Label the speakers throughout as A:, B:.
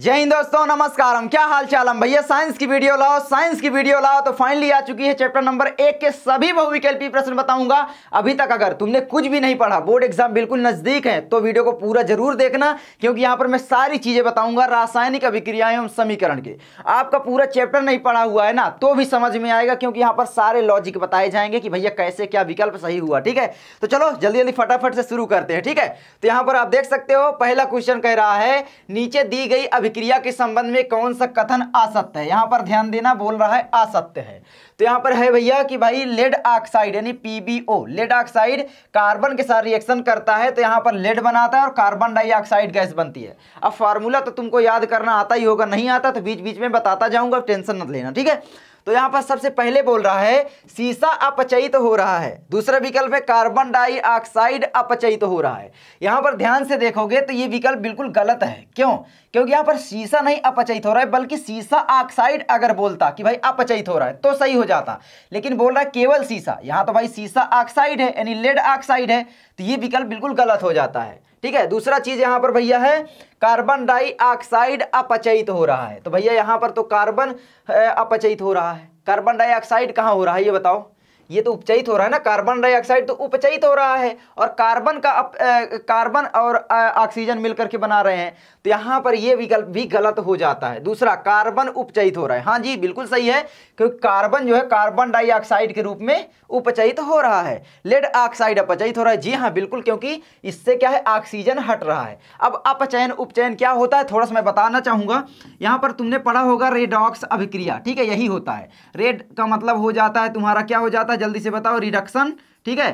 A: जय हिंद दोस्तों नमस्कार हम क्या हाल चाल हम भैया साइंस की वीडियो लाओ साइंस की वीडियो लाओ तो फाइनली आ चुकी है चैप्टर नंबर एक के सभी बहुविकल्पी प्रश्न बताऊंगा अभी तक अगर तुमने कुछ भी नहीं पढ़ा बोर्ड एग्जाम बिल्कुल नजदीक है तो वीडियो को पूरा जरूर देखना क्योंकि यहां पर मैं सारी चीजें बताऊंगा रासायनिक अभिक्रिया एवं समीकरण के आपका पूरा चैप्टर नहीं पढ़ा हुआ है ना तो भी समझ में आएगा क्योंकि यहाँ पर सारे लॉजिक बताए जाएंगे कि भैया कैसे क्या विकल्प सही हुआ ठीक है तो चलो जल्दी जल्दी फटाफट से शुरू करते हैं ठीक है तो यहाँ पर आप देख सकते हो पहला क्वेश्चन कह रहा है नीचे दी गई अभी अभिक्रिया के संबंध में कौन सा कथन असत्य है यहाँ पर ध्यान देना बोल रहा है असत्य है तो यहाँ पर है भैया कि भाई लेड ऑक्साइड यानी पीबीओ लेड ऑक्साइड कार्बन के साथ रिएक्शन करता है तो यहाँ पर लेड बनाता है और कार्बन डाइऑक्साइड गैस बनती है अब फार्मूला तो तुमको याद करना आता ही होगा नहीं आता तो बीच बीच में बताता जाऊँगा टेंशन मत लेना ठीक है तो यहाँ पर सबसे पहले बोल रहा है सीसा अपचयित तो हो रहा है दूसरा विकल्प है कार्बन डाइऑक्साइड अपचयित तो हो रहा है यहाँ पर ध्यान से देखोगे तो ये विकल्प बिल्कुल गलत है क्यों क्योंकि यहाँ पर सीसा नहीं अपचयित हो रहा है बल्कि सीसा ऑक्साइड अगर बोलता कि भाई अपचयित हो रहा है तो सही हो जाता लेकिन बोल रहा है केवल सीसा यहाँ तो भाई सीसा ऑक्साइड है यानी लेड ऑक्साइड है तो ये विकल्प बिल्कुल गलत हो जाता है ठीक है दूसरा चीज यहां पर भैया है कार्बन डाइऑक्साइड अपचयित हो रहा है तो भैया यहां पर तो कार्बन अपचयित हो रहा है कार्बन डाइऑक्साइड कहाँ हो रहा है ये बताओ ये तो उपचयित हो रहा है ना कार्बन डाइऑक्साइड तो उपचयित हो रहा है और कार्बन का अप, आ, कार्बन और ऑक्सीजन मिलकर के बना रहे हैं तो यहाँ पर ये विकल्प भी गलत हो जाता है दूसरा कार्बन उपचयित हो रहा है हाँ जी बिल्कुल सही है क्योंकि कार्बन जो है कार्बन डाइऑक्साइड के रूप में उपचयित हो रहा है लेड ऑक्साइड अपचयित हो रहा है जी हाँ बिल्कुल क्योंकि इससे क्या है ऑक्सीजन हट रहा है अब अपचयन उपचयन क्या होता है थोड़ा सा मैं बताना चाहूँगा यहाँ पर तुमने पढ़ा होगा रेडॉक्स अभिक्रिया ठीक है यही होता है रेड का मतलब हो जाता है तुम्हारा क्या हो जाता है जल्दी से बताओ रिडक्शन ठीक है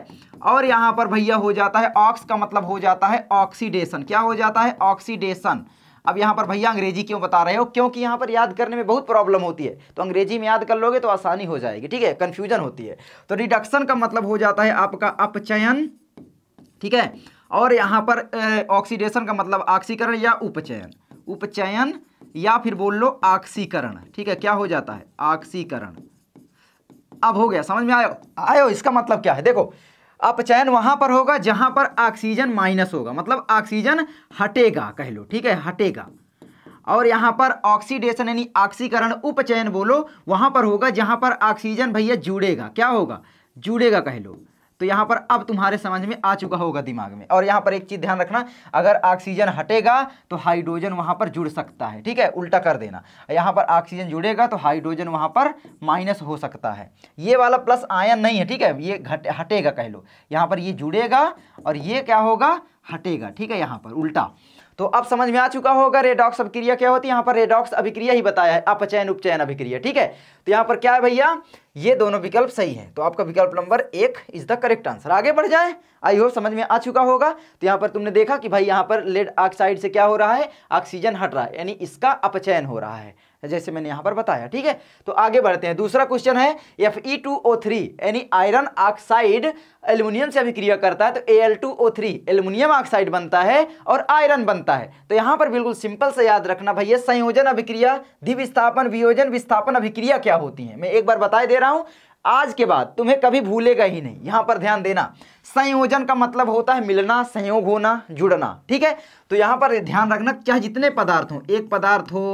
A: और यहाँ पर भैया हो जाता है ऑक्स का मतलब हो जाता है ऑक्सीडेशन क्या हो जाता है ऑक्सीडेशन अब यहाँ पर भैया अंग्रेजी क्यों बता रहे हो क्योंकि यहाँ पर याद करने में बहुत प्रॉब्लम होती है तो अंग्रेजी में याद कर लोगे तो आसानी हो जाएगी ठीक है कन्फ्यूजन होती है तो रिडक्शन का मतलब हो जाता है आपका अपचयन ठीक है और यहाँ पर ऑक्सीडेशन का मतलब ऑक्सीकरण या उपचयन उपचयन या फिर बोल लो ऑक्सीकरण ठीक है क्या हो जाता है ऑक्सीकरण अब हो गया समझ में आयो आयो इसका मतलब क्या है देखो अपचयन वहां पर होगा जहां पर ऑक्सीजन माइनस होगा मतलब ऑक्सीजन हटेगा कह लो ठीक है हटेगा और यहां पर ऑक्सीडेशन यानी ऑक्सीकरण उपचयन बोलो वहां पर होगा जहां पर ऑक्सीजन भैया जुड़ेगा क्या होगा जुड़ेगा कह लो तो यहां पर अब तुम्हारे समझ में आ चुका होगा दिमाग में और यहां पर एक चीज़ ध्यान रखना अगर ऑक्सीजन हटेगा तो हाइड्रोजन वहां पर जुड़ सकता है ठीक है उल्टा कर देना यहां पर ऑक्सीजन जुड़ेगा तो हाइड्रोजन वहां पर माइनस हो सकता है ये वाला प्लस आयन नहीं है ठीक है ये हटेगा कह लो यहां पर ये जुड़ेगा और ये क्या होगा हटेगा ठीक है यहां पर उल्टा तो अब समझ में आ चुका होगा रेडॉक्स अभिक्रिया क्या होती है यहाँ पर रेडॉक्स अभिक्रिया ही बताया है अपचयन उपचयन अभिक्रिया ठीक है तो यहाँ पर क्या है भैया ये दोनों विकल्प सही है तो आपका विकल्प नंबर एक इज द करेक्ट आंसर आगे बढ़ जाए आई होप समझ में आ चुका होगा तो यहां पर तुमने देखा कि भाई यहाँ पर लेड ऑक्साइड से क्या हो रहा है ऑक्सीजन हट रहा है यानी इसका अपचयन हो रहा है जैसे मैंने यहां पर बताया ठीक है तो आगे बढ़ते हैं दूसरा क्वेश्चन है F E two O three यानी आयरन ऑक्साइड एल्यूमिनियम से अभिक्रिया करता है तो A L two O three aluminium oxide बनता है और आयरन बनता है तो यहां पर बिल्कुल सिंपल से याद रखना भैया संयोजन अभिक्रिया विस्थापन वियोजन विस्थापन अभिक्रिया क्या होती है मैं एक बार बताई दे रहा हूं आज के बाद तुम्हें कभी भूलेगा ही नहीं यहां पर ध्यान देना संयोजन का मतलब होता है मिलना संयोग होना जुड़ना ठीक है तो यहां पर ध्यान रखना चाहे जितने पदार्थ हो एक पदार्थ हो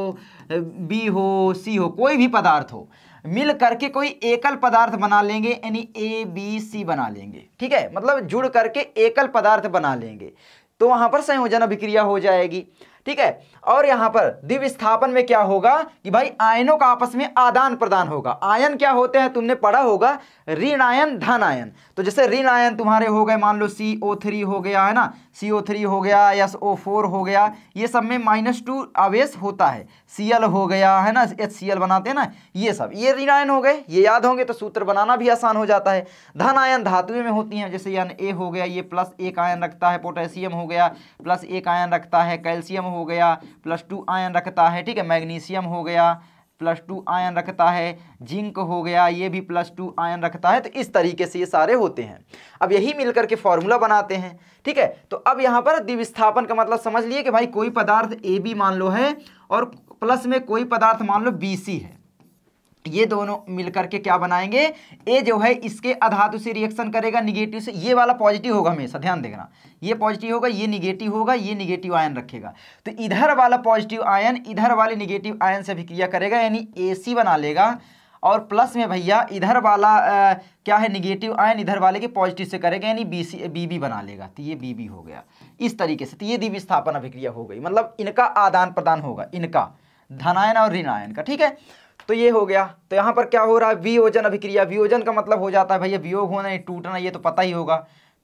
A: बी हो सी हो कोई भी पदार्थ हो मिल करके कोई एकल पदार्थ बना लेंगे यानी ए बी सी बना लेंगे ठीक है मतलब जुड़ करके एकल पदार्थ बना लेंगे तो वहां पर संयोजन अभिक्रिया हो जाएगी ठीक है और यहाँ पर दिव्य स्थापन में क्या होगा कि भाई आयनों का आपस में आदान प्रदान होगा आयन क्या होते हैं तुमने पढ़ा होगा ऋण आयन धन आयन तो जैसे ऋण आयन तुम्हारे हो गए मान लो सी ओ थ्री हो गया है ना सी ओ थ्री हो गया एस ओ फोर हो गया ये सब में माइनस टू आवेश होता है सी एल हो गया है ना एच सी एल बनाते हैं ना ये सब ये ऋणायन हो गए ये याद होंगे तो सूत्र बनाना भी आसान हो जाता है धन आयन धातुएं में होती हैं जैसे यान ए हो गया ये प्लस एक आयन रखता है पोटेशियम हो गया प्लस एक आयन रखता है कैल्शियम हो गया प्लस टू आयन रखता है ठीक है मैग्नीशियम हो गया प्लस टू आयन रखता है जिंक हो गया ये भी प्लस टू आयन रखता है तो इस तरीके से ये सारे होते हैं अब यही मिलकर के फॉर्मूला बनाते हैं ठीक है तो अब यहाँ पर द्विविस्थापन का मतलब समझ लिए कि भाई कोई पदार्थ ए बी मान लो है और प्लस में कोई पदार्थ मान लो बी सी है ये दोनों मिलकर के क्या बनाएंगे ए जो है इसके अधातु से रिएक्शन करेगा निगेटिव से ये वाला पॉजिटिव होगा हमेशा ध्यान देखना ये पॉजिटिव होगा ये निगेटिव होगा ये निगेटिव आयन रखेगा तो इधर वाला पॉजिटिव आयन इधर वाले निगेटिव आयन से अभिक्रिया करेगा यानी ए बना लेगा और प्लस में भैया इधर वाला आ, क्या है निगेटिव आयन इधर वाले के पॉजिटिव से करेगा यानी बी सी बी बी बना लेगा तो ये बी बी हो गया इस तरीके से तो ये दी विस्थापन अभिक्रिया हो गई मतलब इनका आदान प्रदान होगा इनका धनायन और ऋणायन का ठीक है तो ये हो गया तो यहाँ पर क्या हो रहा है वियोजन अभिक्रिया वियोजन का मतलब हो जाता है भैया वियोग होना टूटना ये तो पता ही होगा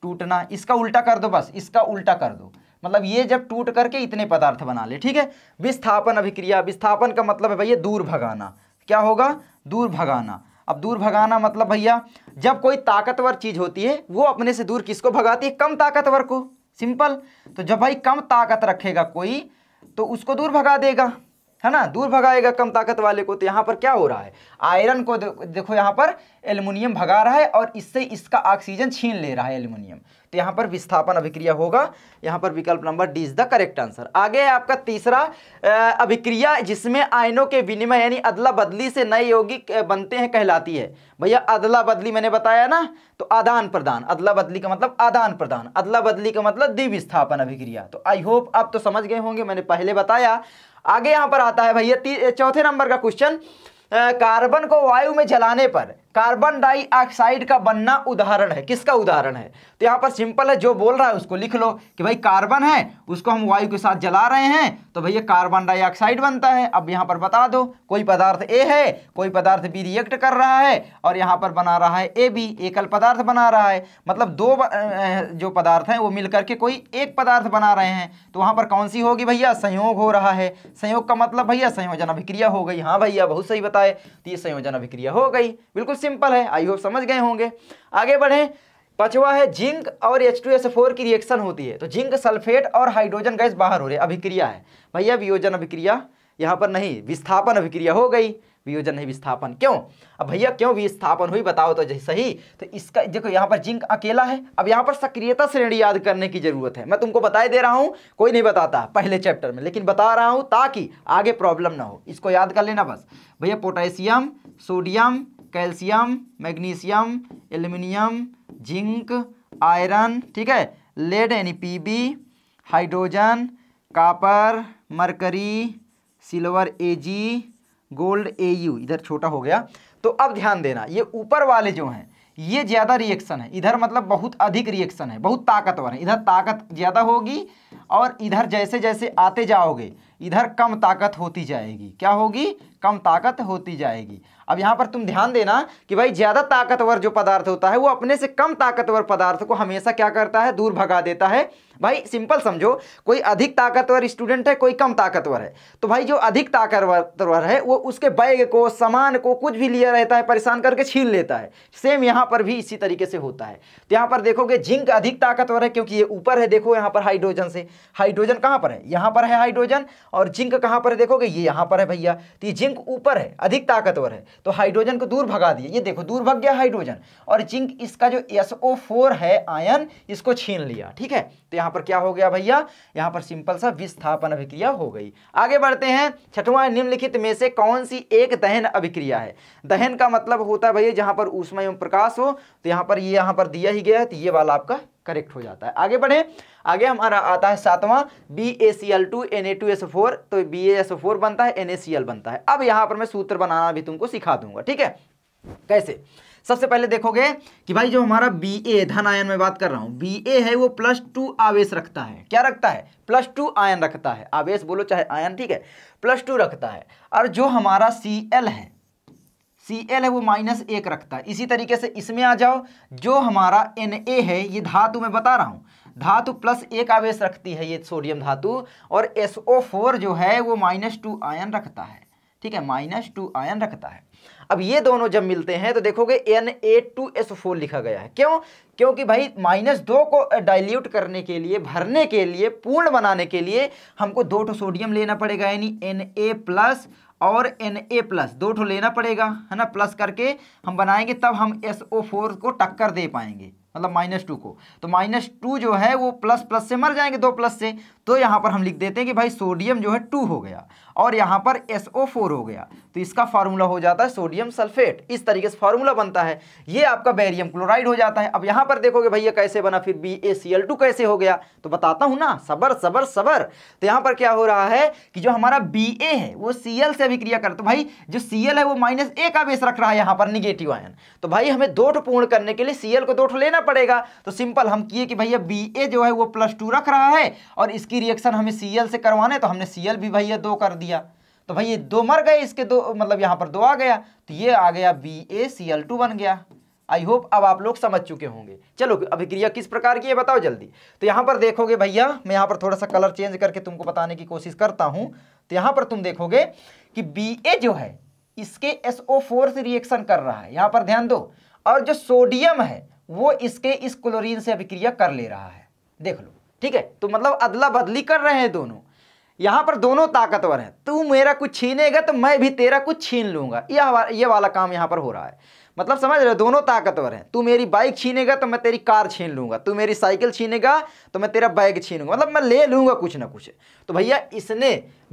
A: टूटना इसका उल्टा कर दो बस इसका उल्टा कर दो मतलब ये जब टूट करके इतने पदार्थ बना ले ठीक है विस्थापन अभिक्रिया विस्थापन का मतलब है भैया दूर भगाना क्या होगा दूर भगाना अब दूर भगाना मतलब भैया जब कोई ताकतवर चीज़ होती है वो अपने से दूर किसको भगाती है कम ताकतवर को सिंपल तो जब भाई कम ताकत रखेगा कोई तो उसको दूर भगा देगा है ना दूर भगाएगा कम ताकत वाले को तो यहाँ पर क्या हो रहा है आयरन को देखो यहाँ पर एल्युमिनियम भगा रहा है और इससे इसका ऑक्सीजन छीन ले रहा है एल्युमिनियम तो यहाँ पर विस्थापन अभिक्रिया होगा यहाँ पर विकल्प number D is the correct answer आगे है आपका तीसरा अभिक्रिया जिसमें आयनों के विनिमय यानी अदला बदली से नए यौगिक बनते हैं कहलाती है भैया अदला बदली मैंने बताया ना तो आदान प्रदान अदला बदली का मतलब आदान प्रदान अदला बदली का मतलब द्विविस्थापन अभिक्रिया तो आई होप आप तो समझ गए होंगे मैंने पहले बताया आगे यहां पर आता है भैया चौथे नंबर का क्वेश्चन कार्बन को वायु में जलाने पर कार्बन डाइऑक्साइड का बनना उदाहरण है किसका उदाहरण है तो यहाँ पर सिंपल है जो बोल रहा है उसको लिख लो कि भाई कार्बन है उसको हम वायु के साथ जला रहे हैं तो भैया कार्बन डाइऑक्साइड बनता है अब यहाँ पर बता दो कोई पदार्थ ए है कोई पदार्थ बी रिएक्ट कर रहा है और यहाँ पर बना रहा है ए बी एकल पदार्थ बना रहा है मतलब दो जो पदार्थ है वो मिलकर के कोई एक पदार्थ बना रहे हैं तो वहां पर कौन सी होगी भैया संयोग हो रहा है संयोग का मतलब भैया संयोजन अभिक्रिया हो गई हाँ भैया बहुत सही बताए तो ये संयोजन अभिक्रिया हो गई बिल्कुल सिंपल है आई होप समझ गए होंगे आगे बढ़ें पचवा है जिंक और एच टू एस फोर की रिएक्शन होती है तो जिंक सल्फेट और हाइड्रोजन गैस बाहर हो रही है अभिक्रिया है भैया वियोजन अभिक्रिया यहाँ पर नहीं विस्थापन अभिक्रिया हो गई वियोजन नहीं विस्थापन क्यों अब भैया क्यों विस्थापन हुई बताओ तो जैसे ही तो इसका देखो यहाँ पर जिंक अकेला है अब यहाँ पर सक्रियता श्रेणी याद करने की जरूरत है मैं तुमको बताए दे रहा हूँ कोई नहीं बताता पहले चैप्टर में लेकिन बता रहा हूँ ताकि आगे प्रॉब्लम ना हो इसको याद कर लेना बस भैया potassium sodium calcium magnesium aluminium zinc iron ठीक है लेड यानी PB hydrogen copper mercury silver AG gold AU इधर छोटा हो गया तो अब ध्यान देना ये ऊपर वाले जो हैं ये ज़्यादा रिएक्शन है इधर मतलब बहुत अधिक रिएक्शन है बहुत ताकतवर है इधर ताकत ज़्यादा होगी और इधर जैसे जैसे आते जाओगे इधर कम ताकत होती जाएगी क्या होगी कम ताकत होती जाएगी अब यहाँ पर तुम ध्यान देना कि भाई ज़्यादा ताकतवर जो पदार्थ होता है वो अपने से कम ताकतवर पदार्थ को हमेशा क्या करता है दूर भगा देता है भाई सिंपल समझो कोई अधिक ताकतवर स्टूडेंट है कोई कम ताकतवर है तो भाई जो अधिक ताकतवर है वो उसके बैग को सामान को कुछ भी लिया रहता है परेशान करके छीन लेता है सेम यहाँ पर भी इसी तरीके से होता है तो यहाँ पर देखोगे जिंक अधिक ताकतवर है क्योंकि ये ऊपर है देखो यहाँ पर हाइड्रोजन से हाइड्रोजन कहाँ पर है यहाँ पर है हाइड्रोजन और जिंक कहाँ पर है देखोगे ये यहाँ पर है भैया तो ये जिंक ऊपर है अधिक ताकतवर है तो हाइड्रोजन को दूर भगा दिया ये देखो दूर भग गया हाइड्रोजन और जिंक इसका जो SO4 है आयन इसको छीन लिया ठीक है तो यहां पर क्या हो गया भैया यहां पर सिंपल सा विस्थापन अभिक्रिया हो गई आगे बढ़ते हैं छठवां निम्नलिखित में से कौन सी एक दहन अभिक्रिया है दहन का मतलब होता है भैया जहां पर उष्मा एवं प्रकाश हो तो यहां पर ये यहां पर दिया ही गया तो ये वाला आपका करेक्ट हो जाता है आगे बढ़े आगे हमारा आता है सातवां B A C L two N A two S four तो बी एस फोर बनता है एन ए सी एल बनता है अब यहाँ पर मैं सूत्र बनाना भी तुमको सिखा दूंगा ठीक है कैसे सबसे पहले देखोगे कि भाई जो हमारा बी ए धन आयन में बात कर रहा हूँ बी ए है वो प्लस टू आवेश रखता है क्या रखता है प्लस टू आयन रखता है आवेश बोलो चाहे आयन ठीक है प्लस टू रखता है और जो हमारा सी एल है सी एल है वो माइनस एक रखता है इसी तरीके से इसमें आ जाओ जो हमारा एन ए है ये धातु मैं बता रहा हूँ धातु प्लस एक आवेश रखती है ये सोडियम धातु और एस ओ फोर जो है वो माइनस टू आयन रखता है ठीक है माइनस टू आयन रखता है अब ये दोनों जब मिलते हैं तो देखोगे N A two S four लिखा गया है क्यों क्योंकि भाई माइनस दो को डाइल्यूट करने के लिए भरने के लिए पूर्ण बनाने के लिए हमको दो टू सोडियम लेना पड़ेगा यानी एन ए प्लस और एन ए प्लस दो ठो लेना पड़ेगा है ना प्लस करके हम बनाएंगे तब हम एस ओ फोर को टक्कर दे पाएंगे मतलब माइनस टू को तो माइनस टू जो है वो प्लस प्लस से मर जाएंगे दो प्लस से तो यहाँ पर हम लिख देते हैं कि भाई सोडियम जो है टू हो गया और यहाँ पर SO4 हो गया तो इसका फार्मूला हो जाता है सोडियम सल्फेट इस तरीके से फार्मूला बनता है ये आपका बैरियम क्लोराइड हो जाता है अब यहाँ पर देखोगे भैया कैसे बना फिर B A C L two कैसे हो गया तो बताता हूँ ना सबर सबर सबर तो यहाँ पर क्या हो रहा है कि जो हमारा बी ए है वो सी एल से अभिक्रिया करता तो भाई जो सी एल है वो माइनस ए का बेस रख रहा है यहाँ पर निगेटिव आयन तो भाई हमें दो पूर्ण करने के लिए सी एल को दो लेना पड़ेगा तो सिंपल हम किए कि भैया बी ए जो है वो प्लस टू रख रहा है और इसकी रिएक्शन हमें सी एल से करवाना है तो हमने सी एल भी भैया दो कर दिया दिया तो भाई ये दो मर गए इसके दो मतलब यहाँ पर दो आ गया तो ये आ गया B A C L two बन गया आई होप अब आप लोग समझ चुके होंगे चलो अभिक्रिया किस प्रकार की है बताओ जल्दी तो यहाँ पर देखोगे भैया मैं यहाँ पर थोड़ा सा कलर चेंज करके तुमको बताने की कोशिश करता हूँ तो यहाँ पर तुम देखोगे कि बी ए जो है इसके एस ओ फोर से रिएक्शन कर रहा है यहाँ पर ध्यान दो और जो सोडियम है वो इसके इस क्लोरीन से अभिक्रिया कर ले रहा है देख लो ठीक है तो मतलब अदला बदली कर रहे हैं दोनों यहाँ पर दोनों ताकतवर हैं तू मेरा कुछ छीनेगा तो मैं भी तेरा कुछ छीन लूँगा यह ये वाला काम यहाँ पर हो रहा है मतलब समझ रहे हो दोनों ताकतवर हैं तू मेरी बाइक छीनेगा तो मैं तेरी कार छीन लूँगा तू मेरी साइकिल छीनेगा तो मैं तेरा बैग छीनूंगा मतलब मैं ले लूँगा कुछ ना कुछ तो भैया इसने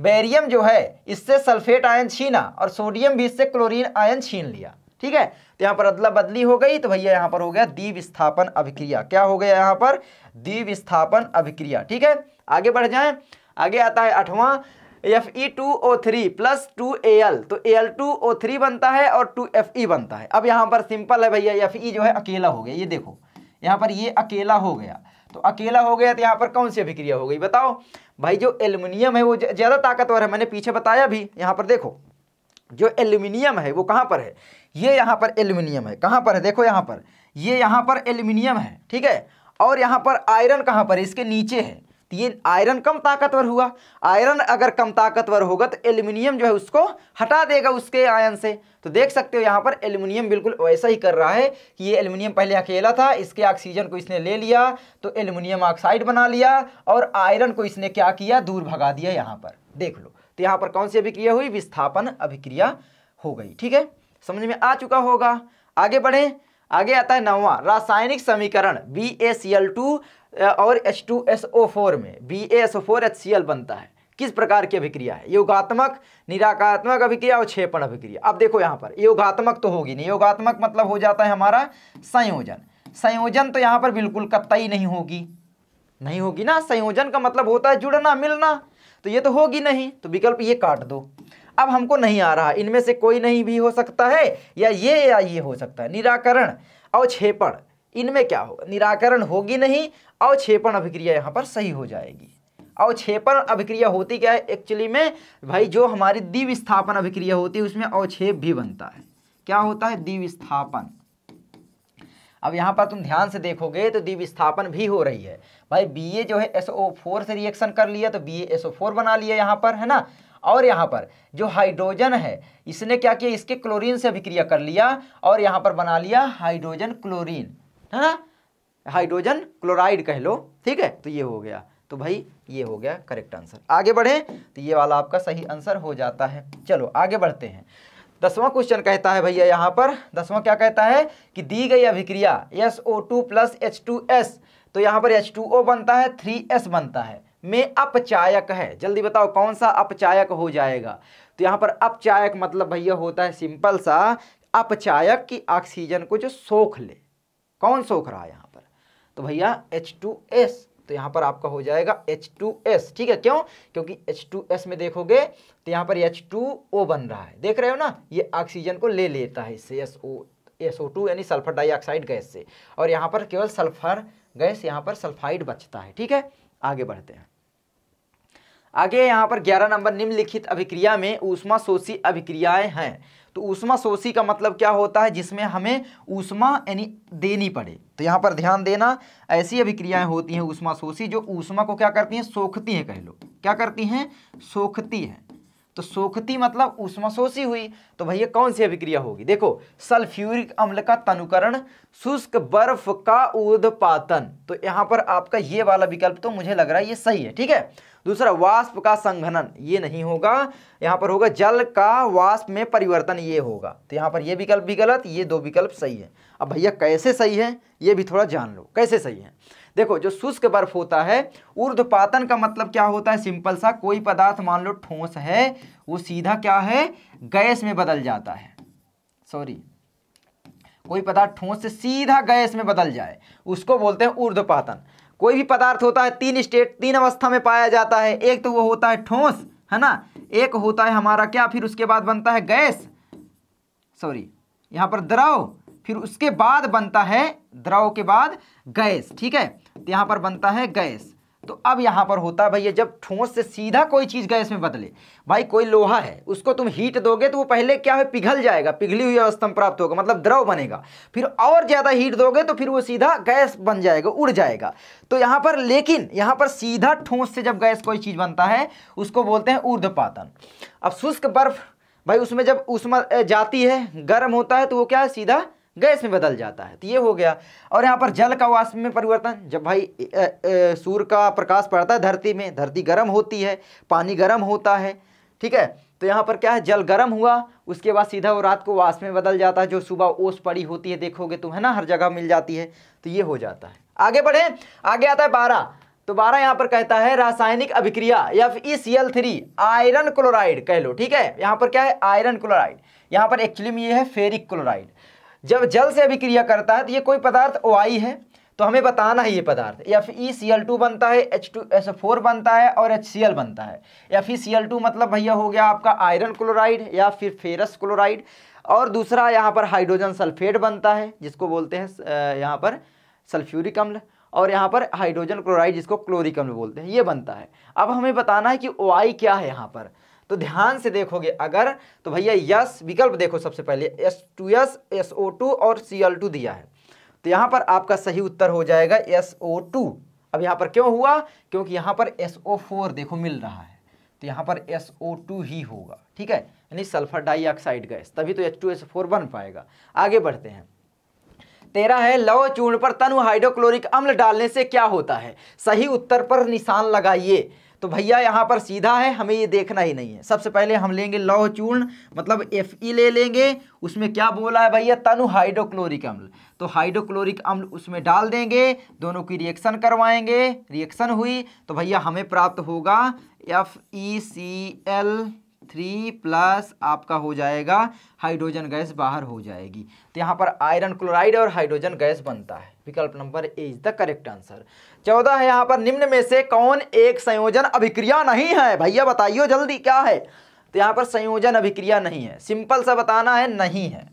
A: बैरियम जो है इससे सल्फेट आयन छीना और सोडियम भी इससे क्लोरीन आयन छीन लिया ठीक है तो यहाँ पर अदला बदली हो गई तो भैया यहाँ पर हो गया द्वीप स्थापन अभिक्रिया क्या हो गया यहाँ पर दीव स्थापन अभिक्रिया ठीक है आगे बढ़ जाए आगे आता है आठवां F E two O three plus two A L तो A L two O three बनता है और टू एफ ई बनता है अब यहाँ पर सिंपल है भैया एफ ई e जो है अकेला हो गया ये देखो यहाँ पर ये अकेला हो गया तो अकेला हो गया तो यहाँ पर कौन सी अभिक्रिया हो गई बताओ भाई जो एल्युमिनियम है वो ज़्यादा ताकतवर है मैंने पीछे बताया भी यहाँ पर देखो जो एल्युमिनियम है वो कहाँ पर है ये यहाँ पर एल्युमिनियम है कहाँ पर है देखो यहाँ पर ये यहाँ पर एल्युमिनियम है ठीक है और यहाँ पर आयरन कहाँ पर है इसके नीचे है तो ये आयरन कम ताकतवर हुआ आयरन अगर कम ताकतवर होगा तो एल्यूमिनियम जो है उसको हटा देगा उसके आयन से तो देख सकते हो यहाँ पर एल्यूमिनियम बिल्कुल वैसा ही कर रहा है कि ये एल्यूमिनियम पहले अकेला था इसके ऑक्सीजन को इसने ले लिया तो एल्यूमिनियम ऑक्साइड बना लिया और आयरन को इसने क्या किया दूर भगा दिया यहाँ पर देख लो तो यहाँ पर कौन सी अभिक्रिया हुई विस्थापन अभिक्रिया हो गई ठीक है समझ में आ चुका होगा आगे बढ़ें आगे आता है नवा रासायनिक समीकरण B A C L two और H two S O four में B S O four H C L बनता है किस प्रकार की अभिक्रिया है योगात्मक निराकारात्मक अभिक्रिया और क्षेपण अभिक्रिया अब देखो यहाँ पर योगात्मक तो होगी नहीं योगात्मक मतलब हो जाता है हमारा संयोजन संयोजन तो यहाँ पर बिल्कुल कतई नहीं होगी नहीं होगी ना संयोजन का मतलब होता है जुड़ना मिलना तो ये तो होगी नहीं तो विकल्प ये काट दो अब हमको नहीं आ रहा इनमें से कोई नहीं भी हो सकता है या ये या ये हो सकता है निराकरण और क्षेपण इनमें क्या होगा निराकरण होगी नहीं अवक्षेपण अभिक्रिया यहाँ पर सही हो जाएगी अवक्षेपण अभिक्रिया होती क्या है एक्चुअली में भाई जो हमारी दिवस्थापन स्थापन अभिक्रिया होती है उसमें अवक्षेप भी बनता है क्या होता है दिवस्थापन स्थापन अब यहाँ पर तुम ध्यान से देखोगे तो दीव स्थापन भी हो रही है भाई बी जो है फोर से रिएक्शन कर लिया तो बी फोर बना लिया यहाँ पर है ना और यहाँ पर जो हाइड्रोजन है इसने क्या किया इसके क्लोरीन से अभिक्रिया कर लिया और यहाँ पर बना लिया हाइड्रोजन क्लोरीन है ना हाइड्रोजन क्लोराइड कह लो ठीक है तो ये हो गया तो भाई ये हो गया करेक्ट आंसर आगे बढ़े तो ये वाला आपका सही आंसर हो जाता है चलो आगे बढ़ते हैं दसवां क्वेश्चन कहता है भैया यहाँ पर दसवां क्या कहता है कि दी गई अभिक्रिया S O two plus H two S तो यहाँ पर एच टू ओ बनता है थ्री एस बनता है में अपचायक है जल्दी बताओ कौन सा अपचायक हो जाएगा तो यहाँ पर अपचायक मतलब भैया होता है सिंपल सा अपचायक की ऑक्सीजन को जो सोख ले कौन सोख रहा है यहाँ पर तो भैया एच टू एस तो यहाँ पर आपका हो जाएगा H2S ठीक है क्यों क्योंकि H2S में देखोगे तो यहाँ पर H2O बन रहा है देख रहे हो ना ये ऑक्सीजन को ले लेता है इससे SO SO2 यानी सल्फर डाइऑक्साइड गैस से और यहाँ पर केवल सल्फर गैस यहाँ पर सल्फाइड बचता है ठीक है आगे बढ़ते हैं आगे यहाँ पर 11 नंबर निम्नलिखित अभिक्रिया में ऊष्मा शोषी अभिक्रियाएं हैं तो ऊष्मा शोषी का मतलब क्या होता है जिसमें हमें ऊष्मा यानी देनी पड़े तो यहाँ पर ध्यान देना ऐसी अभिक्रियाएं होती हैं ऊष्मा शोषी जो ऊष्मा को क्या करती हैं सोखती हैं कह लो क्या करती हैं सोखती हैं तो सोखती मतलब उष्मशोषी हुई तो भैया कौन सी अभिक्रिया होगी देखो सल्फ्यूरिक अम्ल का तनुकरण शुष्क बर्फ का उद्पातन तो यहां पर आपका ये वाला विकल्प तो मुझे लग रहा है ये सही है ठीक है दूसरा वाष्प का संघनन ये नहीं होगा यहां पर होगा जल का वाष्प में परिवर्तन ये होगा तो यहां पर ये विकल्प भी गलत ये दो विकल्प सही है अब भैया कैसे सही है ये भी थोड़ा जान लो कैसे सही है देखो जो शुष्क बर्फ होता है ऊर्ध्वपातन का मतलब क्या होता है सिंपल सा कोई पदार्थ मान लो ठोस है वो सीधा क्या है गैस में बदल जाता है सॉरी कोई पदार्थ ठोस से सीधा गैस में बदल जाए उसको बोलते हैं ऊर्ध्वपातन कोई भी पदार्थ होता है तीन स्टेट तीन अवस्था में पाया जाता है एक तो वो होता है ठोस है ना एक होता है हमारा क्या फिर उसके बाद बनता है गैस सॉरी यहाँ पर द्रव फिर उसके बाद बनता है द्रव के बाद गैस ठीक है तो यहाँ पर बनता है गैस तो अब यहाँ पर होता है भैया जब ठोस से सीधा कोई चीज़ गैस में बदले भाई कोई लोहा है उसको तुम हीट दोगे तो वो पहले क्या है पिघल जाएगा पिघली हुई अवस्था में प्राप्त होगा मतलब द्रव बनेगा फिर और ज़्यादा हीट दोगे तो फिर वो सीधा गैस बन जाएगा उड़ जाएगा तो यहाँ पर लेकिन यहाँ पर सीधा ठोस से जब गैस कोई चीज़ बनता है उसको बोलते हैं ऊर्धपातन अब शुष्क बर्फ भाई उसमें जब उसमें जाती है गर्म होता है तो वो क्या है सीधा गैस में बदल जाता है तो ये हो गया और यहाँ पर जल का वाष्प में परिवर्तन जब भाई सूर्य का प्रकाश पड़ता है धरती में धरती गर्म होती है पानी गर्म होता है ठीक है तो यहाँ पर क्या है जल गर्म हुआ उसके बाद सीधा वो रात को वाष्प में बदल जाता है जो सुबह ओस पड़ी होती है देखोगे तो है ना हर जगह मिल जाती है तो ये हो जाता है आगे बढ़े आगे आता है बारह तो बारह यहाँ पर कहता है रासायनिक अभिक्रिया F E C L three iron chloride कह लो ठीक है यहाँ पर क्या है आयरन क्लोराइड यहाँ पर एक्चुअली में ये है फेरिक क्लोराइड जब जल से अभिक्रिया करता है तो ये कोई पदार्थ ओ आई है तो हमें बताना है ये पदार्थ F E C L two बनता है एच टू एस फोर बनता है और एच सी एल बनता है F E C L two मतलब भैया हो गया आपका आयरन क्लोराइड या फिर फेरस क्लोराइड और दूसरा यहाँ पर हाइड्रोजन सल्फेट बनता है जिसको बोलते हैं यहाँ पर सल्फ्यूरिक अम्ल और यहाँ पर हाइड्रोजन क्लोराइड जिसको क्लोरिक अम्ल बोलते हैं ये बनता है अब हमें बताना है कि ओ आई क्या है यहाँ पर तो ध्यान से देखोगे अगर तो भैया यस विकल्प देखो सबसे पहले S two S S O two और सी एल टू दिया है तो यहाँ पर आपका सही उत्तर हो जाएगा एस ओ टू अब यहाँ पर क्यों हुआ क्योंकि यहाँ पर एस ओ फोर देखो मिल रहा है तो यहाँ पर एस ओ टू ही होगा ठीक है यानी सल्फर डाइऑक्साइड गैस तभी तो एच टू एस फोर बन पाएगा आगे बढ़ते हैं तेरा है लव चूर्ण पर तनु हाइड्रोक्लोरिक अम्ल डालने से क्या होता है सही उत्तर पर निशान लगाइए तो भैया यहाँ पर सीधा है हमें ये देखना ही नहीं है सबसे पहले हम लेंगे लौह चूर्ण मतलब एफ ई ले लेंगे उसमें क्या बोला है भैया तनु हाइड्रोक्लोरिक अम्ल तो हाइड्रोक्लोरिक अम्ल उसमें डाल देंगे दोनों की रिएक्शन करवाएंगे रिएक्शन हुई तो भैया हमें प्राप्त होगा F E C L three plus आपका हो जाएगा हाइड्रोजन गैस बाहर हो जाएगी तो यहाँ पर आयरन क्लोराइड और हाइड्रोजन गैस बनता है विकल्प number A is the correct answer चौदह है यहाँ पर निम्न में से कौन एक संयोजन अभिक्रिया नहीं है भैया बताइए जल्दी क्या है तो यहाँ पर संयोजन अभिक्रिया नहीं है सिंपल सा बताना है नहीं है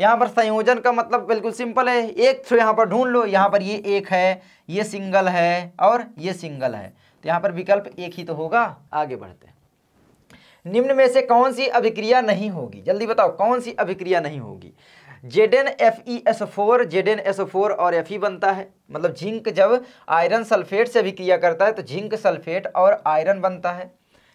A: यहाँ पर संयोजन का मतलब बिल्कुल सिंपल है एक तो यहाँ पर ढूंढ लो यहाँ पर ये एक है ये सिंगल है और ये सिंगल है तो यहाँ पर विकल्प एक ही तो होगा आगे बढ़ते हैं निम्न में से कौन सी अभिक्रिया नहीं होगी जल्दी बताओ कौन सी अभिक्रिया नहीं होगी Z N F E S four Z N S four और एफ ई e बनता है मतलब जिंक जब आयरन सल्फेट से भी क्रिया करता है तो जिंक सल्फेट और आयरन बनता है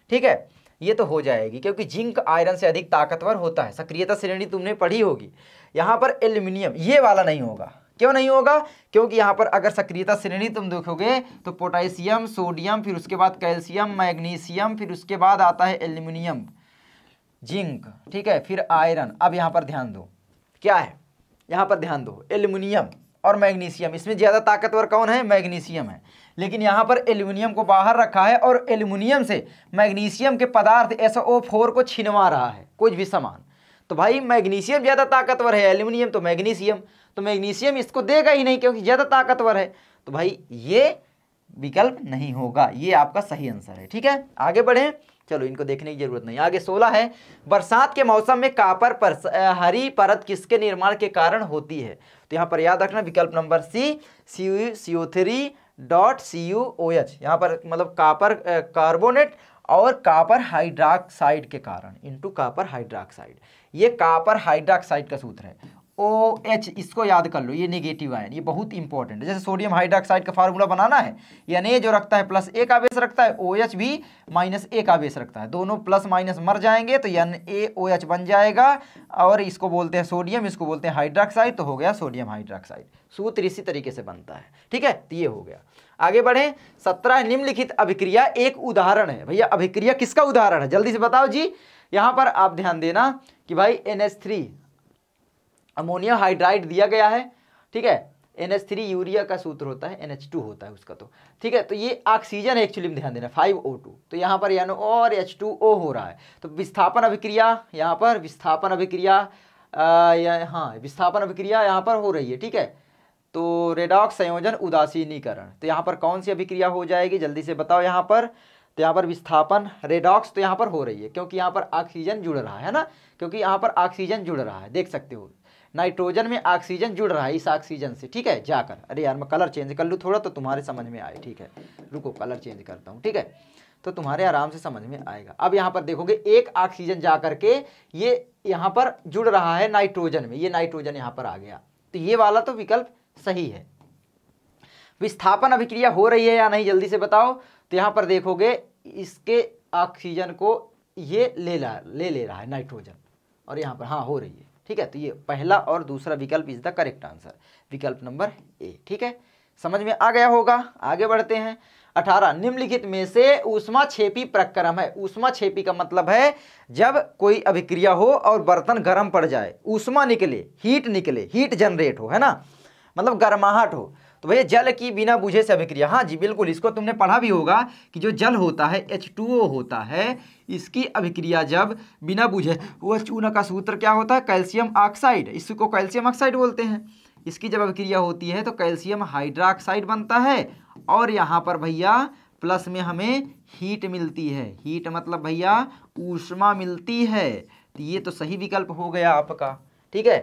A: ठीक है ये तो हो जाएगी क्योंकि जिंक आयरन से अधिक ताकतवर होता है सक्रियता श्रेणी तुमने पढ़ी होगी यहाँ पर एल्यूमिनियम ये वाला नहीं होगा क्यों नहीं होगा क्योंकि यहाँ पर अगर सक्रियता श्रेणी तुम देखोगे तो पोटेशियम सोडियम फिर उसके बाद कैल्शियम मैग्नीशियम फिर उसके बाद आता है एल्यूमिनियम जिंक ठीक है फिर आयरन अब यहाँ पर ध्यान दो क्या है यहाँ पर ध्यान दो एल्यूमिनियम और मैग्नीशियम इसमें ज़्यादा ताकतवर कौन है मैग्नीशियम है लेकिन यहाँ पर एल्यूमिनियम को बाहर रखा है और एल्यूमिनियम से मैग्नीशियम के पदार्थ एस को छिनवा रहा है कुछ भी सामान तो भाई मैग्नीशियम ज़्यादा ताकतवर है एल्यूमिनियम तो मैग्नीशियम तो मैग्नीशियम इसको देगा ही नहीं क्योंकि ज़्यादा ताकतवर है तो भाई ये विकल्प नहीं होगा ये आपका सही आंसर है ठीक है आगे बढ़ें चलो इनको देखने की जरूरत नहीं आगे सोलह है बरसात के मौसम में कापर पर हरी परत किसके निर्माण के कारण होती है तो यहाँ पर याद रखना विकल्प number C C C O three dot C U O H यहाँ पर मतलब कापर कार्बोनेट और कापर हाइड्राक्साइड के कारण इंटू कापर हाइड्राक्साइड ये कापर हाइड्राक्साइड का सूत्र है ओ एच इसको याद कर लो ये नेगेटिव आयन ये बहुत इंपॉर्टेंट है जैसे सोडियम हाइड्रोक्साइड का फार्मूला बनाना है यानी जो रखता है प्लस ए का रखता है ओ एच भी माइनस एक का रखता है दोनों प्लस माइनस मर जाएंगे तो यानी ए ओ एच बन जाएगा और इसको बोलते हैं सोडियम इसको बोलते हैं हाइड्रोक्साइड तो हो गया सोडियम हाइड्रोक्साइड सूत्र इसी तरीके से बनता है ठीक है तो ये हो गया आगे बढ़े सत्रह निम्नलिखित अभिक्रिया एक उदाहरण है भैया अभिक्रिया किसका उदाहरण है जल्दी से बताओ जी यहाँ पर आप ध्यान देना कि भाई N H three ammonia hydride दिया गया है ठीक है एन एच थ्री यूरिया का सूत्र होता है एन एच टू होता है उसका तो ठीक है तो ये ऑक्सीजन है एक्चुअली में ध्यान देना फाइव ओ टू तो यहाँ पर यानो और एच टू ओ हो रहा है तो विस्थापन अभिक्रिया यहाँ पर विस्थापन अभिक्रिया हाँ विस्थापन अभिक्रिया यहाँ पर हो रही है ठीक है तो रेडॉक्स संयोजन उदासीनीकरण तो यहाँ पर कौन सी अभिक्रिया हो जाएगी जल्दी से बताओ यहाँ पर तो यहाँ पर विस्थापन रेडॉक्स तो यहाँ पर हो रही है क्योंकि यहाँ पर ऑक्सीजन जुड़ रहा है ना क्योंकि यहाँ पर ऑक्सीजन जुड़ रहा है देख सकते हो नाइट्रोजन में ऑक्सीजन जुड़ रहा है इस ऑक्सीजन से ठीक है जाकर अरे यार मैं कलर चेंज कर लूँ थोड़ा तो तुम्हारे समझ में आए ठीक है रुको कलर चेंज करता हूँ ठीक है तो तुम्हारे आराम से समझ में आएगा अब यहाँ पर देखोगे एक ऑक्सीजन जा करके ये यहाँ पर जुड़ रहा है नाइट्रोजन में ये नाइट्रोजन यहाँ पर आ गया तो ये वाला तो विकल्प सही है विस्थापन अभिक्रिया हो रही है या नहीं जल्दी से बताओ तो यहाँ पर देखोगे इसके ऑक्सीजन को ये ले ला ले ले रहा है नाइट्रोजन और यहाँ पर हाँ हो रही है ठीक है तो ये पहला और दूसरा विकल्प इज द करेक्ट आंसर विकल्प नंबर ए ठीक है समझ में आ गया होगा आगे बढ़ते हैं अठारह निम्नलिखित में से ऊष्मा छेपी प्रक्रम है ऊष्मा छेपी का मतलब है जब कोई अभिक्रिया हो और बर्तन गर्म पड़ जाए ऊष्मा निकले हीट निकले हीट जनरेट हो है ना मतलब गर्माहट हो तो भैया जल की बिना बुझे से अभिक्रिया हाँ जी बिल्कुल इसको तुमने पढ़ा भी होगा कि जो जल होता है एच होता है इसकी अभिक्रिया जब बिना बुझे वह चूना का सूत्र क्या होता है कैल्शियम ऑक्साइड इसको कैल्शियम ऑक्साइड बोलते हैं इसकी जब अभिक्रिया होती है तो कैल्शियम हाइड्राक्साइड बनता है और यहाँ पर भैया प्लस में हमें हीट मिलती है हीट मतलब भैया ऊष्मा मिलती है तो ये तो सही विकल्प हो गया आपका ठीक है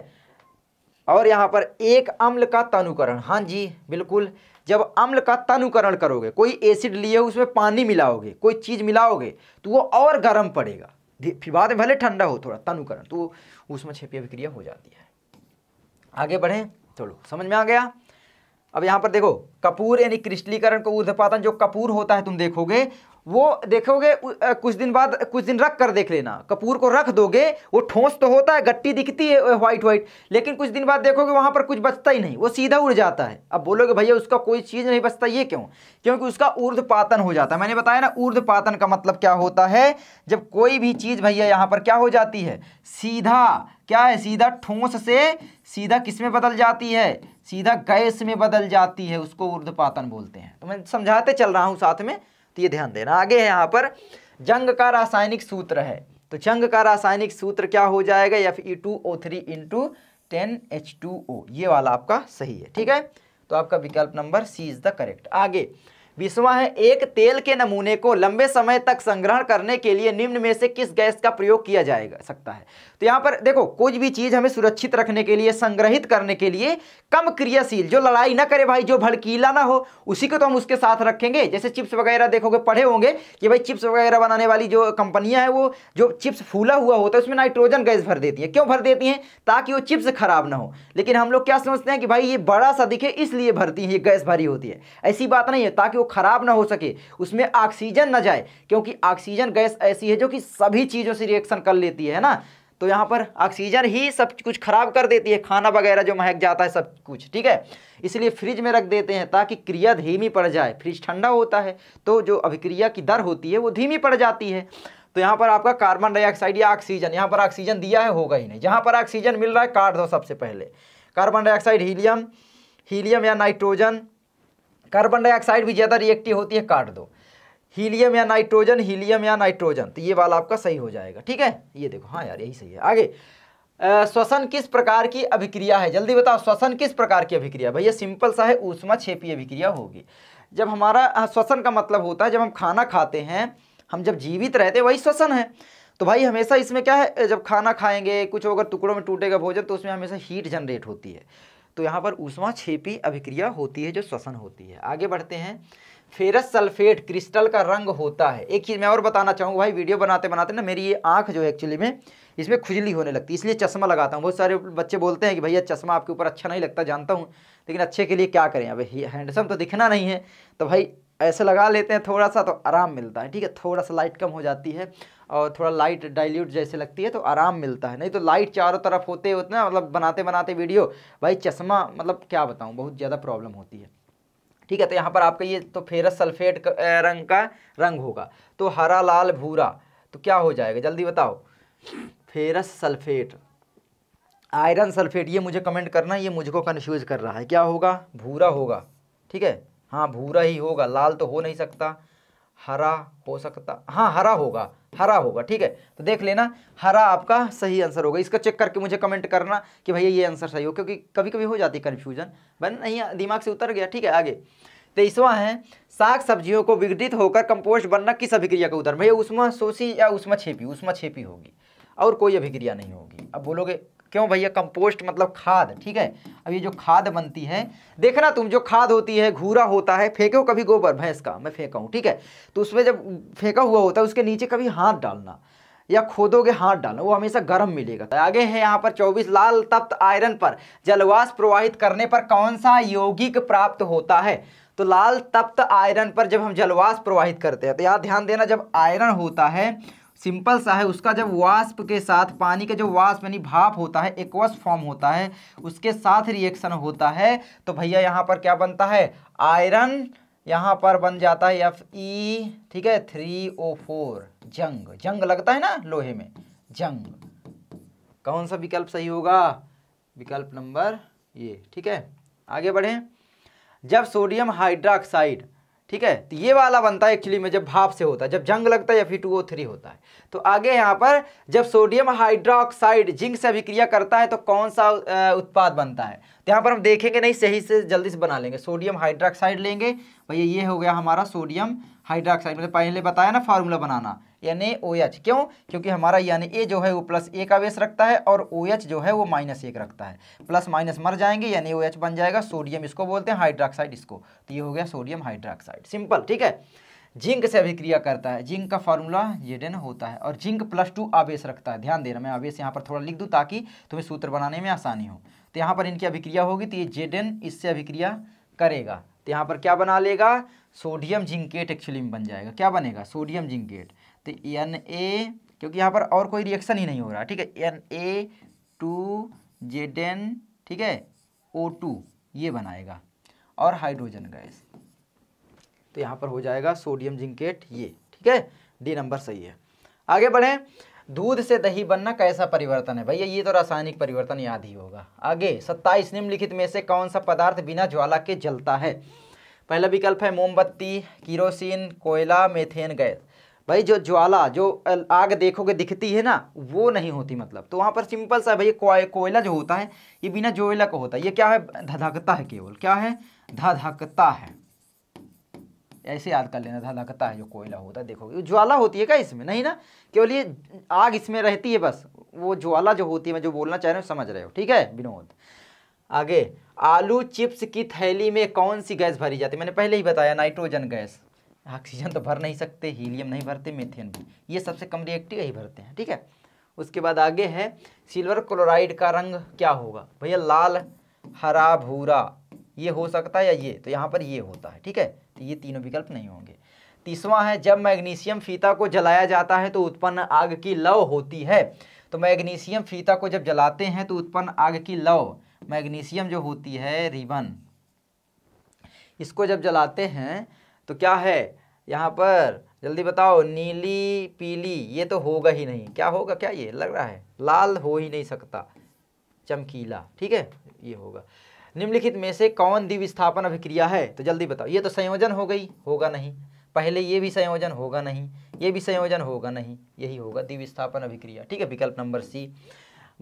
A: और यहाँ पर एक अम्ल का तनुकरण हाँ जी बिल्कुल जब अम्ल का तनुकरण करोगे कोई एसिड लिए उसमें पानी मिलाओगे कोई चीज़ मिलाओगे तो वो और गर्म पड़ेगा फिर बाद में भले ठंडा हो थोड़ा तनुकरण तो उसमें क्षेपीय अभिक्रिया हो जाती है आगे बढ़ें चलो समझ में आ गया अब यहाँ पर देखो कपूर यानी क्रिस्टलीकरण को ऊर्धपातन जो कपूर होता है तुम देखोगे वो देखोगे कुछ दिन बाद कुछ दिन रख कर देख लेना कपूर को रख दोगे वो ठोस तो होता है गट्टी दिखती है वाइट वाइट लेकिन कुछ दिन बाद देखोगे वहाँ पर कुछ बचता ही नहीं वो सीधा उड़ जाता है अब बोलोगे भैया उसका कोई चीज़ नहीं बचता ये क्यों क्योंकि उसका ऊर्ध्वपातन हो जाता है मैंने बताया ना ऊर्ध्वपातन का मतलब क्या होता है जब कोई भी चीज़ भैया यहाँ पर क्या हो जाती है सीधा क्या है सीधा ठोस से सीधा किस में बदल जाती है सीधा गैस में बदल जाती है उसको ऊर्ध्वपातन बोलते हैं तो मैं समझाते चल रहा हूँ साथ में तो ये ध्यान देना आगे है यहाँ पर जंग का रासायनिक सूत्र है तो जंग का रासायनिक सूत्र क्या हो जाएगा F E two O three into ten H two O ये वाला आपका सही है ठीक है तो आपका विकल्प number C is the correct आगे बीसवा है एक तेल के नमूने को लंबे समय तक संग्रहण करने के लिए निम्न में से किस गैस का प्रयोग किया जाएगा सकता है तो यहाँ पर देखो कुछ भी चीज़ हमें सुरक्षित रखने के लिए संग्रहित करने के लिए कम क्रियाशील जो लड़ाई ना करे भाई जो भड़कीला ना हो उसी को तो हम उसके साथ रखेंगे जैसे चिप्स वगैरह देखोगे पढ़े होंगे कि भाई चिप्स वगैरह बनाने वाली जो कंपनियाँ हैं वो जो चिप्स फूला हुआ होता है उसमें नाइट्रोजन गैस भर देती है क्यों भर देती हैं ताकि वो चिप्स खराब ना हो लेकिन हम लोग क्या समझते हैं कि भाई ये बड़ा सा दिखे इसलिए भरती है ये गैस भरी होती है ऐसी बात नहीं है ताकि वो ख़राब ना हो सके उसमें ऑक्सीजन ना जाए क्योंकि ऑक्सीजन गैस ऐसी है जो कि सभी चीज़ों से रिएक्शन कर लेती है ना तो यहाँ पर ऑक्सीजन ही सब कुछ ख़राब कर देती है खाना वगैरह जो महक जाता है सब कुछ ठीक है इसलिए फ्रिज में रख देते हैं ताकि क्रिया धीमी पड़ जाए फ्रिज ठंडा होता है तो जो अभिक्रिया की दर होती है वो धीमी पड़ जाती है तो यहाँ पर आपका कार्बन डाइऑक्साइड या ऑक्सीजन यहाँ पर ऑक्सीजन दिया है होगा ही नहीं जहाँ पर ऑक्सीजन मिल रहा है काट दो सबसे पहले कार्बन डाइऑक्साइड हीलियम हीलियम या नाइट्रोजन कार्बन डाइऑक्साइड भी ज़्यादा रिएक्टिव होती है काट दो हीलियम या नाइट्रोजन हीलियम या नाइट्रोजन तो ये वाला आपका सही हो जाएगा ठीक है ये देखो हाँ यार यही सही है आगे श्वसन किस प्रकार की अभिक्रिया है जल्दी बताओ श्वसन किस प्रकार की अभिक्रिया भैया सिंपल सा है ऊष्मा छेपी अभिक्रिया होगी जब हमारा हाँ, श्वसन का मतलब होता है जब हम खाना खाते हैं हम जब जीवित रहते हैं वही श्वसन है तो भाई हमेशा इसमें क्या है जब खाना खाएंगे कुछ अगर टुकड़ों में टूटेगा भोजन तो उसमें हमेशा हीट जनरेट होती है तो यहाँ पर ऊष्मा छेपी अभिक्रिया होती है जो श्वसन होती है आगे बढ़ते हैं फेरस सल्फेट क्रिस्टल का रंग होता है एक चीज़ मैं और बताना चाहूँगा भाई वीडियो बनाते बनाते ना मेरी ये आँख जो है एक्चुअली में इसमें खुजली होने लगती है इसलिए चश्मा लगाता हूँ बहुत सारे बच्चे बोलते हैं कि भैया चश्मा आपके ऊपर अच्छा नहीं लगता जानता हूँ लेकिन अच्छे के लिए क्या करें अब हैंडसम तो दिखना नहीं है तो भाई ऐसे लगा लेते हैं थोड़ा सा तो आराम मिलता है ठीक है थोड़ा सा लाइट कम हो जाती है और थोड़ा लाइट डाइल्यूट जैसे लगती है तो आराम मिलता है नहीं तो लाइट चारों तरफ होते होते ना मतलब बनाते बनाते वीडियो भाई चश्मा मतलब क्या बताऊँ बहुत ज़्यादा प्रॉब्लम होती है ठीक है तो यहाँ पर आपका ये तो फेरस सल्फेट रंग का रंग होगा तो हरा लाल भूरा तो क्या हो जाएगा जल्दी बताओ फेरस सल्फेट आयरन सल्फेट ये मुझे कमेंट करना ये मुझको कन्फ्यूज़ कर रहा है क्या होगा भूरा होगा ठीक है हाँ भूरा ही होगा लाल तो हो नहीं सकता हरा हो सकता हाँ हरा होगा हरा होगा ठीक है तो देख लेना हरा आपका सही आंसर होगा इसका चेक करके मुझे कमेंट करना कि भैया ये आंसर सही हो क्योंकि कभी कभी हो जाती है कन्फ्यूजन बन नहीं दिमाग से उतर गया ठीक है आगे तेईसवा तो है साग सब्जियों को विघटित होकर कंपोस्ट बनना किस अभिक्रिया का उदाहरण भैया उष्मा शोषी या उष्मा छेपी उष्मा छेपी होगी और कोई अभिक्रिया नहीं होगी अब बोलोगे क्यों भैया कंपोस्ट मतलब खाद ठीक है अब ये जो खाद बनती है देखना तुम जो खाद होती है घूरा होता है फेंके हो कभी गोबर भैंस का मैं फेंका हूँ ठीक है तो उसमें जब फेंका हुआ होता है उसके नीचे कभी हाथ डालना या खोदोगे हाथ डालना वो हमेशा गर्म मिलेगा तो आगे है यहाँ पर 24 लाल तप्त आयरन पर जलवास प्रवाहित करने पर कौन सा यौगिक प्राप्त होता है तो लाल तप्त आयरन पर जब हम जलवास प्रवाहित करते हैं तो यहाँ ध्यान देना जब आयरन होता है सिंपल सा है उसका जब वाष्प के साथ पानी का जो वाष्प यानी भाप होता है एक्वस फॉर्म होता है उसके साथ रिएक्शन होता है तो भैया यहाँ पर क्या बनता है आयरन यहाँ पर बन जाता है एफ ई e, ठीक है थ्री ओ फोर जंग जंग लगता है ना लोहे में जंग कौन सा विकल्प सही होगा विकल्प नंबर ये ठीक है आगे बढ़ें जब सोडियम हाइड्रोक्साइड ठीक है तो ये वाला बनता है एक्चुअली में जब भाप से होता है जब जंग लगता है या फिर टू ओ थ्री होता है तो आगे यहाँ पर जब सोडियम हाइड्रोक्साइड जिंक से अभिक्रिया करता है तो कौन सा उत्पाद बनता है तो यहाँ पर हम देखेंगे नहीं सही से जल्दी से बना लेंगे सोडियम हाइड्रोक्साइड लेंगे भैया ये हो गया हमारा सोडियम हाइड्रोक्साइड मतलब पहले बताया ना फार्मूला बनाना यानी ओ OH, क्यों क्योंकि हमारा यानी ए जो है वो प्लस ए का वेस रखता है और ओ OH जो है वो माइनस एक रखता है प्लस माइनस मर जाएंगे यानी ओ OH बन जाएगा सोडियम इसको बोलते हैं हाइड्रोक्साइड इसको तो ये हो गया सोडियम हाइड्रोक्साइड सिंपल ठीक है जिंक से अभिक्रिया करता है जिंक का फार्मूला जेडेन होता है और जिंक प्लस टू आवेश रखता है ध्यान दे रहा मैं आवेश यहाँ पर थोड़ा लिख दूँ ताकि तुम्हें सूत्र बनाने में आसानी हो तो यहाँ पर इनकी अभिक्रिया होगी तो ये जेडेन इससे अभिक्रिया करेगा तो यहाँ पर क्या बना लेगा सोडियम जिंकेट एक्चुअली में बन जाएगा क्या बनेगा सोडियम जिंकेट तो एन ए क्योंकि यहाँ पर और कोई रिएक्शन ही नहीं हो रहा ठीक है N A two Z N ठीक है ओ टू ये बनाएगा और हाइड्रोजन गैस तो यहाँ पर हो जाएगा सोडियम जिंकेट ये ठीक है डी नंबर सही है आगे बढ़ें दूध से दही बनना कैसा परिवर्तन है भैया ये तो रासायनिक परिवर्तन याद ही होगा आगे सत्ताईस निम्नलिखित में से कौन सा पदार्थ बिना ज्वाला के जलता है पहला विकल्प है मोमबत्ती किरोसिन कोयला मेथेन गैस भाई जो ज्वाला जो आग देखोगे दिखती है ना वो नहीं होती मतलब तो वहाँ पर सिंपल सा भाई कोयला जो होता है ये बिना जोयला का होता है ये क्या है धधकता है केवल क्या है धधकता है ऐसे याद कर लेना था लगता है जो कोयला होता है देखोगे ज्वाला होती है क्या इसमें नहीं ना केवल ये आग इसमें रहती है बस वो ज्वाला जो होती है मैं जो बोलना चाह रहा हूँ समझ रहे हो ठीक है विनोद आगे आलू चिप्स की थैली में कौन सी गैस भरी जाती है मैंने पहले ही बताया नाइट्रोजन गैस ऑक्सीजन तो भर नहीं सकते हीलियम नहीं भरते मेथेन भी ये सबसे कम रिएक्टिव यही भरते हैं ठीक है उसके बाद आगे है सिल्वर क्लोराइड का रंग क्या होगा भैया लाल हरा भूरा ये हो सकता है या ये तो यहाँ पर ये होता है ठीक है तो ये तीनों विकल्प नहीं होंगे तीसवा है जब मैग्नीशियम फीता को जलाया जाता है तो उत्पन्न आग की लव होती है तो मैग्नीशियम फीता को जब जलाते हैं तो उत्पन्न आग की लव मैग्नीशियम जो होती है रिबन इसको जब जलाते हैं तो क्या है यहाँ पर जल्दी बताओ नीली पीली ये तो होगा ही नहीं क्या होगा क्या ये लग रहा है लाल हो ही नहीं सकता चमकीला ठीक है ये होगा निम्नलिखित में से कौन द्विविस्थापन अभिक्रिया है तो जल्दी बताओ ये तो संयोजन हो गई होगा नहीं पहले ये भी संयोजन होगा नहीं ये भी संयोजन होगा नहीं यही होगा द्विविस्थापन अभिक्रिया ठीक है विकल्प नंबर सी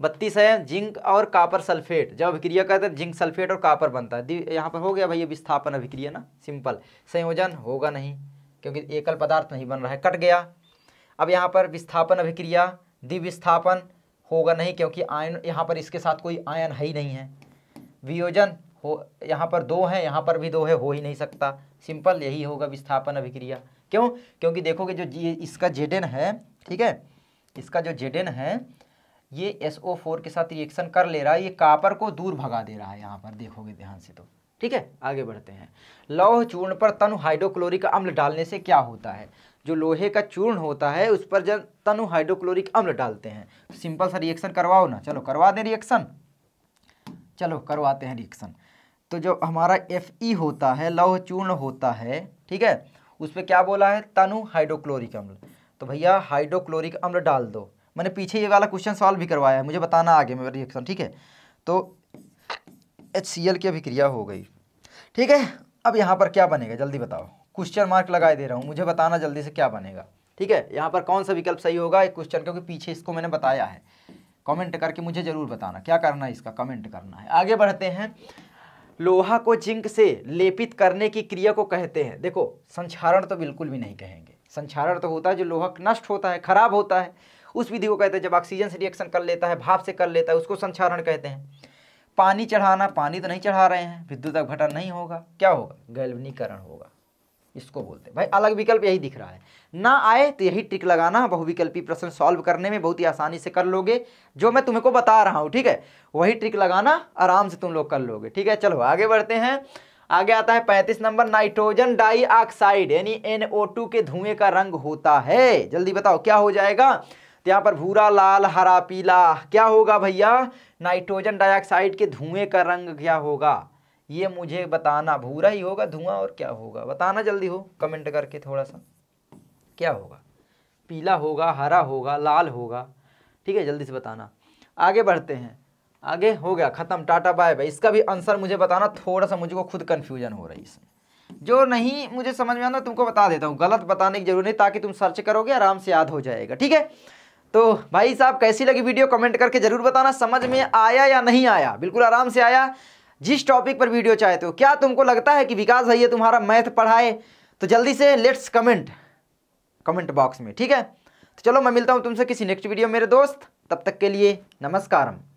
A: बत्तीस है जिंक और कापर सल्फेट जब अभिक्रिया करते हैं जिंक सल्फेट और कापर बनता है यहाँ पर हो गया भाई विस्थापन अभिक्रिया ना सिंपल संयोजन होगा नहीं क्योंकि एकल पदार्थ नहीं बन रहा है कट गया अब यहाँ पर विस्थापन अभिक्रिया द्विविस्थापन होगा नहीं क्योंकि आयन यहाँ पर इसके साथ कोई आयन है ही नहीं है वियोजन हो यहाँ पर दो है यहाँ पर भी दो है हो ही नहीं सकता सिंपल यही होगा विस्थापन अभिक्रिया क्यों क्योंकि देखोगे जो इसका जेडेन है ठीक है इसका जो जेडेन है ये SO4 के साथ रिएक्शन कर ले रहा है ये कापर को दूर भगा दे रहा है यहाँ पर देखोगे ध्यान से तो ठीक है आगे बढ़ते हैं लौह चूर्ण पर तनु हाइड्रोक्लोरिक अम्ल डालने से क्या होता है जो लोहे का चूर्ण होता है उस पर जब तनु हाइड्रोक्लोरिक अम्ल डालते हैं सिंपल सा रिएक्शन करवाओ ना चलो करवा दें रिएक्शन चलो करवाते हैं रिएक्शन तो जो हमारा एफ ई होता है लौह चूर्ण होता है ठीक है उस पर क्या बोला है तनु हाइड्रोक्लोरिक अम्ल तो भैया हाइड्रोक्लोरिक अम्ल डाल दो मैंने पीछे ये वाला क्वेश्चन सॉल्व भी करवाया है मुझे बताना आगे मेरा रिएक्शन ठीक है तो एच सी एल की अभिक्रिया हो गई ठीक है अब यहाँ पर क्या बनेगा जल्दी बताओ क्वेश्चन मार्क लगाए दे रहा हूँ मुझे बताना जल्दी से क्या बनेगा ठीक है यहाँ पर कौन सा विकल्प सही होगा एक क्वेश्चन क्योंकि पीछे इसको मैंने बताया है कमेंट करके मुझे ज़रूर बताना क्या करना है इसका कमेंट करना है आगे बढ़ते हैं लोहा को जिंक से लेपित करने की क्रिया को कहते हैं देखो संक्षारण तो बिल्कुल भी नहीं कहेंगे संक्षारण तो होता है जो लोहा नष्ट होता है खराब होता है उस विधि को कहते हैं जब ऑक्सीजन से रिएक्शन कर लेता है भाप से कर लेता है उसको संचारण कहते हैं पानी चढ़ाना पानी तो नहीं चढ़ा रहे हैं विद्युत अपघटन नहीं होगा क्या होगा गैल्वनीकरण होगा इसको बोलते हैं भाई अलग विकल्प यही दिख रहा है ना आए तो यही ट्रिक लगाना बहुविकल्पी प्रश्न सॉल्व करने में बहुत ही आसानी से कर लोगे जो मैं तुमको बता रहा हूँ ठीक है वही ट्रिक लगाना आराम से तुम लोग कर लोगे ठीक है चलो आगे बढ़ते हैं आगे आता है पैंतीस नंबर नाइट्रोजन डाइऑक्साइड यानी एन के धुएं का रंग होता है जल्दी बताओ क्या हो जाएगा तो यहाँ पर भूरा लाल हरा पीला क्या होगा भैया नाइट्रोजन डाइऑक्साइड के धुएं का रंग क्या होगा ये मुझे बताना भूरा ही होगा धुआं और क्या होगा बताना जल्दी हो कमेंट करके थोड़ा सा क्या होगा पीला होगा हरा होगा लाल होगा ठीक है जल्दी से बताना आगे बढ़ते हैं आगे हो गया ख़त्म टाटा बाय बाय इसका भी आंसर मुझे बताना थोड़ा सा मुझे को खुद कन्फ्यूजन हो रहा है इसमें जो नहीं मुझे समझ में आता तुमको बता देता हूँ गलत बताने की जरूरत नहीं ताकि तुम सर्च करोगे आराम से याद हो जाएगा ठीक है तो भाई साहब कैसी लगी वीडियो कमेंट करके ज़रूर बताना समझ में आया या नहीं आया बिल्कुल आराम से आया जिस टॉपिक पर वीडियो चाहते हो तो, क्या तुमको लगता है कि विकास भैया तुम्हारा मैथ पढ़ाए तो जल्दी से लेट्स कमेंट कमेंट बॉक्स में ठीक है तो चलो मैं मिलता हूँ तुमसे किसी नेक्स्ट वीडियो मेरे दोस्त तब तक के लिए नमस्कारम